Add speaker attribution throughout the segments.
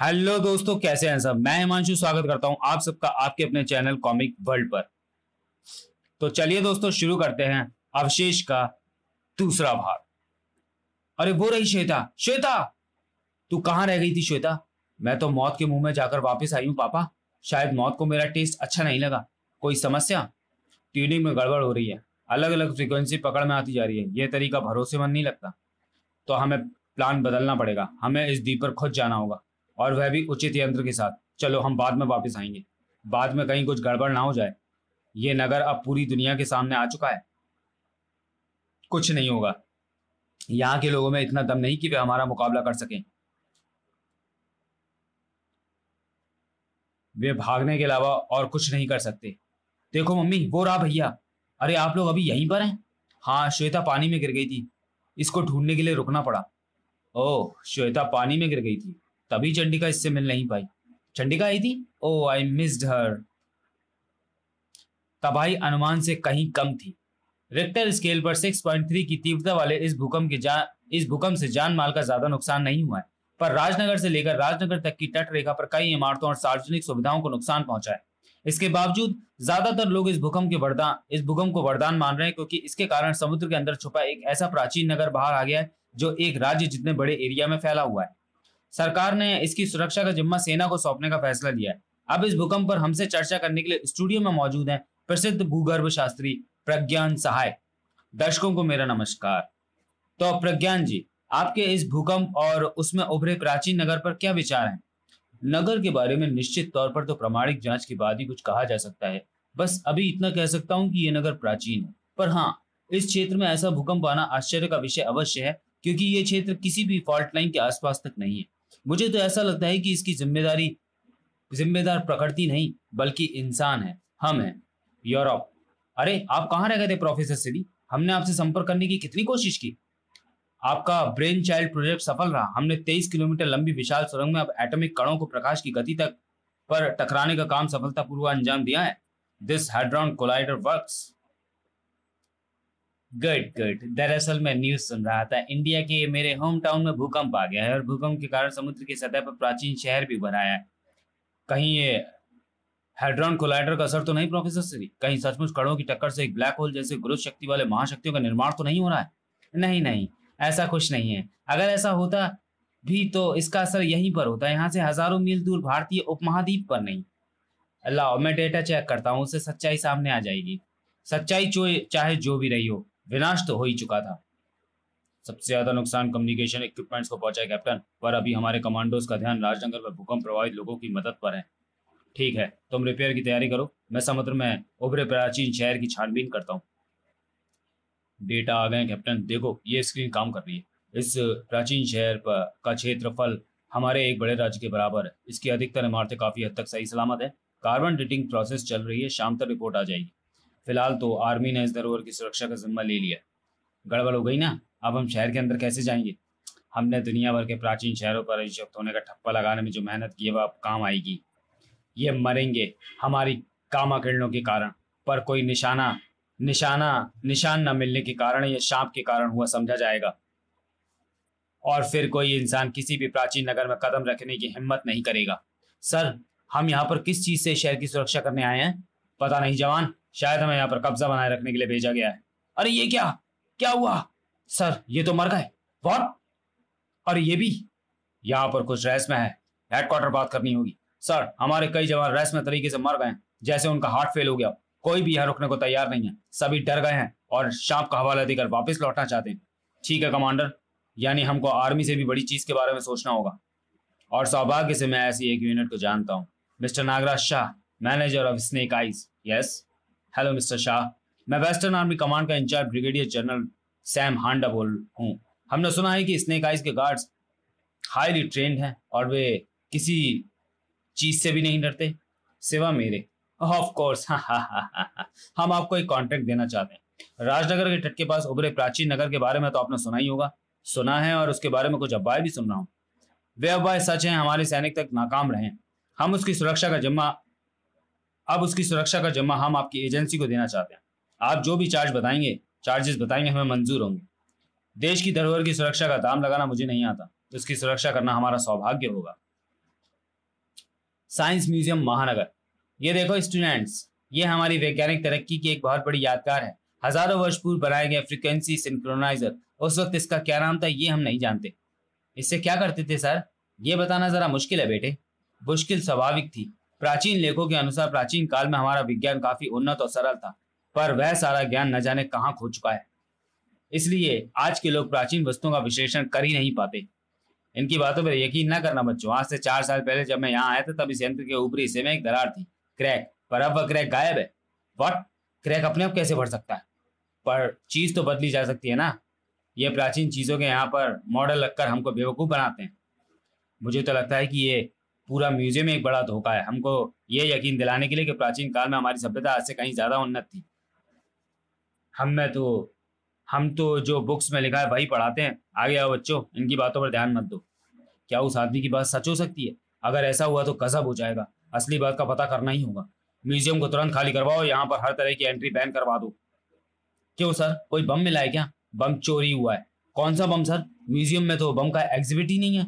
Speaker 1: Hello दोस्तों कैसे हैं सब मैं हिमांशु स्वागत करता हूं आप सबका आपके अपने चैनल कॉमिक वर्ल्ड पर तो चलिए दोस्तों शुरू करते हैं अवशेष का दूसरा भाग अरे वो रही श्वेता श्वेता तू कहां रह गई थी श्वेता मैं तो मौत के मुंह में जाकर वापस आई हूँ पापा शायद मौत को मेरा टेस्ट अच्छा नहीं लगा कोई समस्या ट्यूनिंग में गड़बड़ हो रही है अलग अलग फ्रिक्वेंसी पकड़ में आती जा रही है ये तरीका भरोसेमंद नहीं लगता तो हमें प्लान बदलना पड़ेगा हमें इस द्वीप पर खुद जाना होगा और वह भी उचित यंत्र के साथ चलो हम बाद में वापस आएंगे बाद में कहीं कुछ गड़बड़ ना हो जाए ये नगर अब पूरी दुनिया के सामने आ चुका है कुछ नहीं होगा यहाँ के लोगों में इतना दम नहीं कि वे हमारा मुकाबला कर सकें वे भागने के अलावा और कुछ नहीं कर सकते देखो मम्मी वो रहा भैया अरे आप लोग अभी यहीं पर हैं हाँ श्वेता पानी में गिर गई थी इसको ढूंढने के लिए रुकना पड़ा ओह श्वेता पानी में गिर गई थी तभी चंडिका इससे मिल नहीं पाई चंडिका आई थी ओ आई मिस्ड हर तबाही अनुमान से कहीं कम थी रिक्टर स्केल पर 6.3 की तीव्रता वाले इस भूकंप के जान इस भूकंप से जान माल का ज्यादा नुकसान नहीं हुआ है पर राजनगर से लेकर राजनगर तक की तट रेखा पर कई इमारतों और सार्वजनिक सुविधाओं को नुकसान पहुंचा है इसके बावजूद ज्यादातर लोग इस भूकंप के वरदान इस भूकंप को वरदान मान रहे हैं क्योंकि इसके कारण समुद्र के अंदर छुपा एक ऐसा प्राचीन नगर बाहर आ गया है जो एक राज्य जितने बड़े एरिया में फैला हुआ है सरकार ने इसकी सुरक्षा का जिम्मा सेना को सौंपने का फैसला लिया है अब इस भूकंप पर हमसे चर्चा करने के लिए स्टूडियो में मौजूद हैं प्रसिद्ध भूगर्भ शास्त्री प्रज्ञान सहाय दर्शकों को मेरा नमस्कार तो प्रज्ञान जी आपके इस भूकंप और उसमें उभरे प्राचीन नगर पर क्या विचार हैं नगर के बारे में निश्चित तौर पर तो प्रमाणिक जांच के बाद ही कुछ कहा जा सकता है बस अभी इतना कह सकता हूँ कि ये नगर प्राचीन है पर हाँ इस क्षेत्र में ऐसा भूकंप आना आश्चर्य का विषय अवश्य है क्योंकि ये क्षेत्र किसी भी फॉल्ट लाइन के आसपास तक नहीं है मुझे तो ऐसा लगता है कि इसकी जिम्मेदारी जिम्मेदार प्रकृति नहीं बल्कि इंसान है हम हैं यूरोप अरे आप कहाँ रह गए थे प्रोफेसर सिरी हमने आपसे संपर्क करने की कितनी कोशिश की आपका ब्रेन चाइल्ड प्रोजेक्ट सफल रहा हमने 23 किलोमीटर लंबी विशाल सुरंग में अब एटॉमिक कणों को प्रकाश की गति तक पर टकराने का काम सफलतापूर्वक अंजाम दिया है this hadron collider works good good दरअसल मैं न्यूज सुन रहा था इंडिया के मेरे होम टाउन में भूकंप आ गया है और भूकंप के कारण समुद्र की सतह पर प्राचीन शहर भी बना है कहीं ये हेड्रॉन कोलाइडर का असर तो नहीं प्रोफेसर श्री कहीं सचमुच कड़ों की टक्कर से एक ब्लैक होल जैसे गुरु शक्ति वाले महाशक्तियों का निर्माण तो नहीं हो रहा है नहीं नहीं ऐसा कुछ नहीं है अगर ऐसा होता भी तो इसका असर यहीं पर होता है यहाँ से हजारों मील दूर भारतीय उपमहाद्वीप पर नहीं अल्लाह मैं डेटा चेक करता हूँ उससे सच्चाई सामने आ जाएगी सच्चाई चाहे जो भी रही हो विनाश तो हो ही चुका था सबसे ज्यादा नुकसान कम्युनिकेशन इक्विपमेंट्स को पहुंचा कैप्टन पर अभी हमारे कमांडोज का ध्यान राजनगर में भूकंप प्रभावित लोगों की मदद पर है ठीक है तुम रिपेयर की तैयारी करो मैं समुद्र में उभरे प्राचीन शहर की छानबीन करता हूँ डेटा आ गए कैप्टन देखो ये स्क्रीन काम कर रही है इस प्राचीन शहर पर का क्षेत्रफल हमारे एक बड़े राज्य के बराबर है इसकी अधिकतर इमारतें काफी हद तक सही सलामत है कार्बन डेटिंग प्रोसेस चल रही है शाम तक रिपोर्ट आ जाएगी फिलहाल तो आर्मी ने इस धरोहर की सुरक्षा का जिम्मा ले लिया गड़बड़ हो गई ना अब हम शहर के अंदर कैसे जाएंगे हमने दुनिया भर के प्राचीन शहरों पर अभिशक्त होने का ठप्पा लगाने में जो मेहनत की है वह अब काम आएगी ये मरेंगे हमारी कामा किरणों के कारण पर कोई निशाना निशाना निशान न मिलने के कारण या सांप के कारण हुआ समझा जाएगा और फिर कोई इंसान किसी भी प्राचीन नगर में कदम रखने की हिम्मत नहीं करेगा सर हम यहाँ पर किस चीज से शहर की सुरक्षा करने आए हैं पता नहीं जवान शायद हमें यहाँ पर कब्जा बनाए रखने के लिए भेजा गया है अरे ये क्या क्या हुआ सर ये तो मर गए और ये भी यहाँ पर कुछ रेस में है हेडक्वार्टर बात करनी होगी सर हमारे कई जवान रेस में तरीके से मर गए जैसे उनका हार्ट फेल हो गया कोई भी यहाँ रुकने को तैयार नहीं है सभी डर गए हैं और शाम का हवाला देकर वापस लौटना चाहते हैं ठीक है कमांडर यानी हमको आर्मी से भी बड़ी चीज़ के बारे में सोचना होगा और सौभाग्य से मैं ऐसी एक यूनिट को जानता हूँ mister Nagraj Shah manager of Snake Eyes yes hello mister Shah मैं वेस्टर्न आर्मी कमांड का incharge brigadier general Sam Handa बोल हूँ हमने सुना है कि स्नेक आइज के गार्ड्स हाईली ट्रेंड हैं और वे किसी चीज से भी नहीं डरते सिवा मेरे ऑफ कोर्स हाँ हाँ हाँ हम आपको एक कॉन्ट्रैक्ट देना चाहते हैं राजनगर के तट के पास उभरे प्राचीन नगर के बारे में तो आपने सुना ही होगा सुना है और उसके बारे में कुछ अफवाह भी सुन रहा हूँ वे अफवाह सच है हमारे सैनिक तक नाकाम रहे हम उसकी सुरक्षा का जिम्मा अब उसकी सुरक्षा का जमा हम आपकी एजेंसी को देना चाहते हैं आप जो भी चार्ज बताएंगे चार्जेस बताएंगे हमें मंजूर होंगे देश की धरोहर की सुरक्षा का दाम लगाना मुझे नहीं आता उसकी सुरक्षा करना हमारा सौभाग्य होगा साइंस म्यूजियम महानगर ये देखो स्टूडेंट्स ये हमारी वैज्ञानिक तरक्की की एक बहुत बड़ी यादगार है हजारों वर्ष पूर्व बनाए गए फ्रिक्वेंसी सिंक्रोनाइजर उस वक्त इसका क्या नाम था ये हम नहीं जानते इससे क्या करते थे सर ये बताना जरा मुश्किल है बेटे मुश्किल स्वाभाविक थी प्राचीन लेखों के अनुसार प्राचीन काल में हमारा विज्ञान काफी उन्नत और सरल था पर वह सारा ज्ञान न जाने कहाँ खो चुका है इसलिए आज के लोग प्राचीन वस्तुओं का विश्लेषण कर ही नहीं पाते इनकी बातों पर यकीन न करना बच्चों आज से चार साल पहले जब मैं यहाँ आया था तब इस यंत्र के ऊपरी हिस्से में एक दरार थी क्रैक पर अब वह क्रैक गायब है वट क्रैक अपने आप कैसे भर सकता है पर चीज तो बदली जा सकती है ना ये प्राचीन चीजों के यहाँ पर मॉडल लगकर हमको बेवकूफ़ बनाते हैं मुझे तो लगता है कि ये पूरा म्यूजियम एक बड़ा धोखा है हमको ये यकीन दिलाने के लिए कि प्राचीन काल में हमारी सभ्यता आज से कहीं ज़्यादा उन्नत थी हम में तो हम तो जो बुक्स में लिखा है वही पढ़ाते हैं आगे आओ बच्चों इनकी बातों पर ध्यान मत दो क्या उस आदमी की बात सच हो सकती है अगर ऐसा हुआ तो कसब हो जाएगा असली बात का पता करना ही होगा म्यूजियम को तुरंत खाली करवाओ यहाँ पर हर तरह की एंट्री बैन करवा दो क्यों सर कोई बम मिला है क्या बम चोरी हुआ है कौन सा बम सर म्यूजियम में तो बम का एग्जिबिट ही नहीं है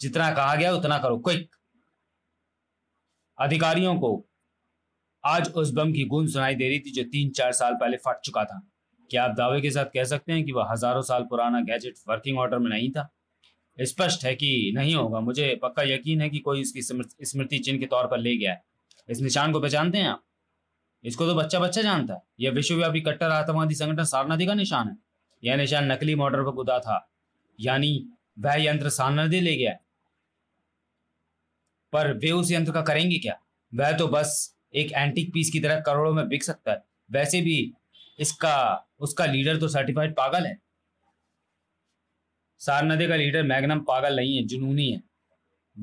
Speaker 1: जितना कहा गया उतना करो क्विक अधिकारियों को आज उस बम की गूंज सुनाई दे रही थी जो तीन चार साल पहले फट चुका था क्या आप दावे के साथ कह सकते हैं कि वह हजारों साल पुराना गैजेट वर्किंग ऑर्डर में नहीं था स्पष्ट है कि नहीं होगा मुझे पक्का यकीन है कि कोई इसकी स्मृति चिन्ह के तौर पर ले गया है इस निशान को पहचानते हैं आप इसको तो बच्चा बच्चा जानता है यह विश्वव्यापी कट्टर आतंकवादी संगठन सारनादी का निशान है यह निशान नकली मॉडर पर कुदा था यानी वह यंत्र सारनादी ले गया है पर वे उस यंत्र का करेंगे क्या वह तो बस एक एंटीक पीस की तरह करोड़ों में बिक सकता है वैसे भी इसका उसका लीडर तो सर्टिफाइड पागल है सारनदे का लीडर मैग्नम पागल नहीं है जुनूनी है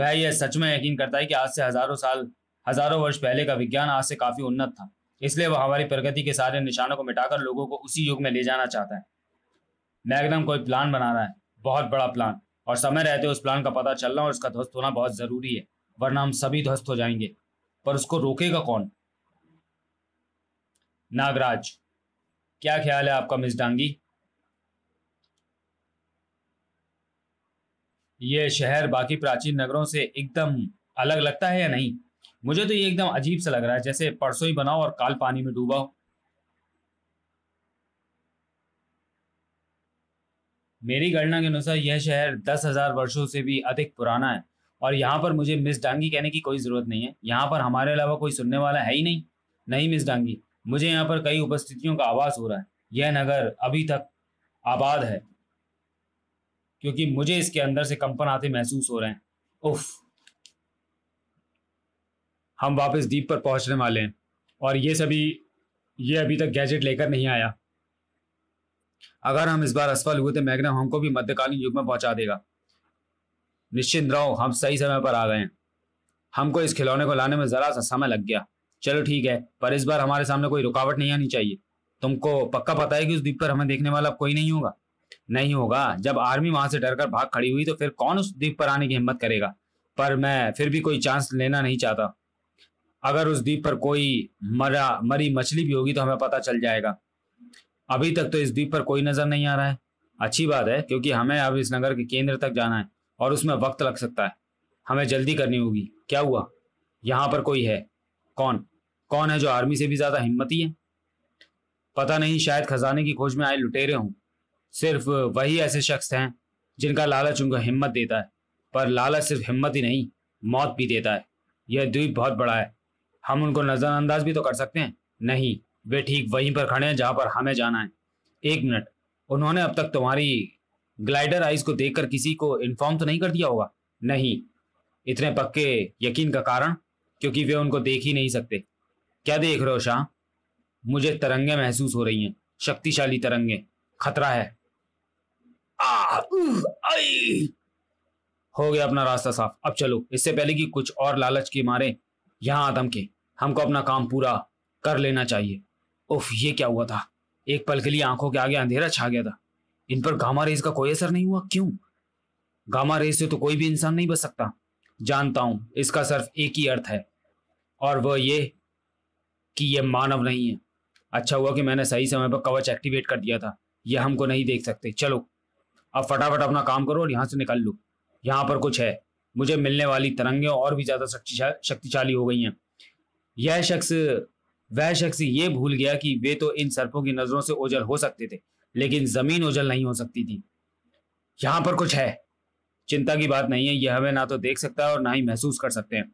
Speaker 1: वह यह सच में यकीन करता है कि आज से हजारों साल हजारों वर्ष पहले का विज्ञान आज से काफी उन्नत था इसलिए वह हमारी प्रगति के सारे निशानों को मिटाकर लोगों को उसी युग में ले जाना चाहता है मैग्नम कोई प्लान बना रहा है बहुत बड़ा प्लान और समय रहते उस प्लान का पता चलना और उसका ध्वस्त होना बहुत जरूरी है वरना हम सभी ध्वस्त हो जाएंगे पर उसको रोकेगा कौन नागराज क्या ख्याल है आपका मिस डांगी ये शहर बाकी प्राचीन नगरों से एकदम अलग लगता है या नहीं मुझे तो ये एकदम अजीब सा लग रहा है जैसे परसों ही बनाओ और काल पानी में डूबाओ मेरी गणना के अनुसार यह शहर दस हजार वर्षों से भी अधिक पुराना है और यहाँ पर मुझे मिस डांगी कहने की कोई ज़रूरत नहीं है यहाँ पर हमारे अलावा कोई सुनने वाला है ही नहीं नहीं मिस डांगी मुझे यहाँ पर कई उपस्थितियों का आवाज हो रहा है यह नगर अभी तक आबाद है क्योंकि मुझे इसके अंदर से कंपन आते महसूस हो रहे हैं उफ हम वापस द्वीप पर पहुंचने वाले हैं और ये सभी ये अभी तक गैजेट लेकर नहीं आया अगर हम इस बार असफल हुए तो मैग्नम हमको भी मध्यकालीन युग में पहुंचा देगा निश्चिंत रहो हम सही समय पर आ गए हैं हमको इस खिलौने को लाने में जरा सा समय लग गया चलो ठीक है पर इस बार हमारे सामने कोई रुकावट नहीं आनी चाहिए तुमको पक्का पता है कि उस द्वीप पर हमें देखने वाला कोई नहीं होगा नहीं होगा जब आर्मी वहां से डरकर भाग खड़ी हुई तो फिर कौन उस द्वीप पर आने की हिम्मत करेगा पर मैं फिर भी कोई चांस लेना नहीं चाहता अगर उस द्वीप पर कोई मरा मरी मछली भी होगी तो हमें पता चल जाएगा अभी तक तो इस द्वीप पर कोई नजर नहीं आ रहा है अच्छी बात है क्योंकि हमें अब इस नगर के केंद्र तक जाना है और उसमें वक्त लग सकता है हमें जल्दी करनी होगी क्या हुआ यहाँ पर कोई है कौन कौन है जो आर्मी से भी ज़्यादा हिम्मती है पता नहीं शायद खजाने की खोज में आए लुटेरे हों सिर्फ वही ऐसे शख्स हैं जिनका लालच उनको हिम्मत देता है पर लालच सिर्फ हिम्मत ही नहीं मौत भी देता है यह द्वीप बहुत बड़ा है हम उनको नज़रअंदाज भी तो कर सकते हैं नहीं वे ठीक वहीं पर खड़े हैं जहाँ पर हमें जाना है एक मिनट उन्होंने अब तक तुम्हारी ग्लाइडर आइज को देखकर किसी को इन्फॉर्म तो नहीं कर दिया होगा नहीं इतने पक्के यकीन का कारण क्योंकि वे उनको देख ही नहीं सकते क्या देख रहे हो शाह मुझे तरंगे महसूस हो रही हैं शक्तिशाली तरंगे खतरा है आ, आई। हो गया अपना रास्ता साफ अब चलो इससे पहले कि कुछ और लालच के मारे यहाँ आदम के हमको अपना काम पूरा कर लेना चाहिए उफ ये क्या हुआ था एक पल के लिए आंखों के आगे अंधेरा छा गया था इन पर गामा रेज का कोई असर नहीं हुआ क्यों गामा रेज से तो कोई भी इंसान नहीं बच सकता जानता हूं इसका सिर्फ एक ही अर्थ है और वह ये कि यह मानव नहीं है अच्छा हुआ कि मैंने सही समय पर कवच एक्टिवेट कर दिया था यह हमको नहीं देख सकते चलो अब फटाफट अपना काम करो और यहां से निकल लो यहाँ पर कुछ है मुझे मिलने वाली तरंगे और भी ज़्यादा शक्तिशाली हो गई हैं यह शख्स वह शख्स ये भूल गया कि वे तो इन सर्पों की नज़रों से ओझल हो सकते थे लेकिन जमीन उजल नहीं हो सकती थी यहां पर कुछ है चिंता की बात नहीं है यह हमें ना तो देख सकता है और ना ही महसूस कर सकते हैं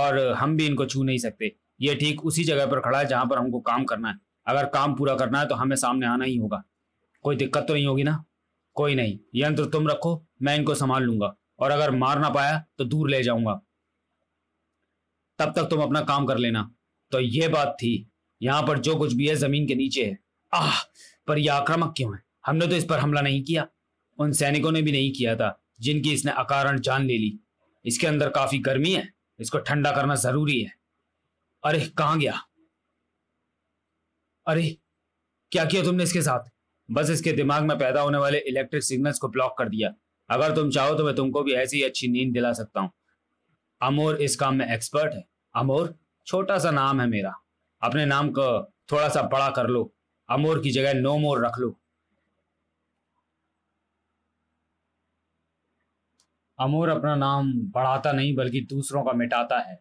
Speaker 1: और हम भी इनको छू नहीं सकते ये ठीक उसी जगह पर खड़ा है जहां पर हमको काम करना है अगर काम पूरा करना है तो हमें सामने आना ही होगा कोई दिक्कत तो नहीं होगी ना कोई नहीं यंत्र तुम रखो मैं इनको संभाल लूंगा और अगर मार ना पाया तो दूर ले जाऊंगा तब तक तुम अपना काम कर लेना तो ये बात थी यहां पर जो कुछ भी है जमीन के नीचे है आह पर यह आक्रामक क्यों है हमने तो इस पर हमला नहीं किया उन सैनिकों ने भी नहीं किया था जिनकी इसने अकारण जान ले ली इसके अंदर काफी गर्मी है इसको ठंडा करना जरूरी है अरे कहाँ गया अरे क्या किया तुमने इसके साथ बस इसके दिमाग में पैदा होने वाले इलेक्ट्रिक सिग्नल्स को ब्लॉक कर दिया अगर तुम चाहो तो मैं तुमको भी ऐसी अच्छी नींद दिला सकता हूं अमोर इस काम में एक्सपर्ट है अमोर छोटा सा नाम है मेरा अपने नाम को थोड़ा सा बड़ा कर लो अमोर की जगह नो मोर रख लो अमोर अपना नाम बढ़ाता नहीं बल्कि दूसरों का मिटाता है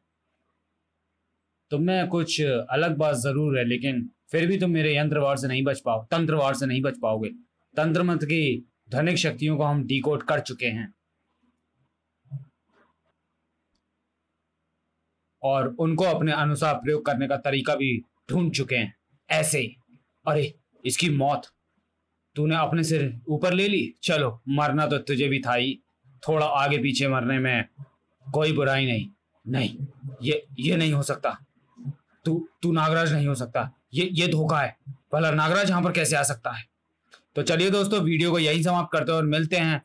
Speaker 1: तुम तो में कुछ अलग बात जरूर है लेकिन फिर भी तुम मेरे यंत्रवार से नहीं बच पाओ तंत्रवार से नहीं बच पाओगे तंत्र मंत्र की ध्वनिक शक्तियों को हम डिकोड कर चुके हैं और उनको अपने अनुसार प्रयोग करने का तरीका भी ढूंढ चुके हैं ऐसे अरे इसकी मौत तूने अपने सिर ऊपर ले ली चलो मरना तो तुझे भी था ही थोड़ा आगे पीछे मरने में कोई बुराई नहीं नहीं ये ये नहीं हो सकता तू तू नागराज नहीं हो सकता ये ये धोखा है भला नागराज यहाँ पर कैसे आ सकता है तो चलिए दोस्तों वीडियो को यहीं समाप्त करते हैं और मिलते हैं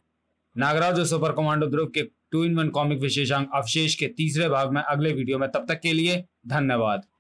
Speaker 1: नागराज और सुपर कमांडो ध्रुव के टू इन वन कॉमिक विशेषांक अवशेष के तीसरे भाग में अगले वीडियो में तब तक के लिए धन्यवाद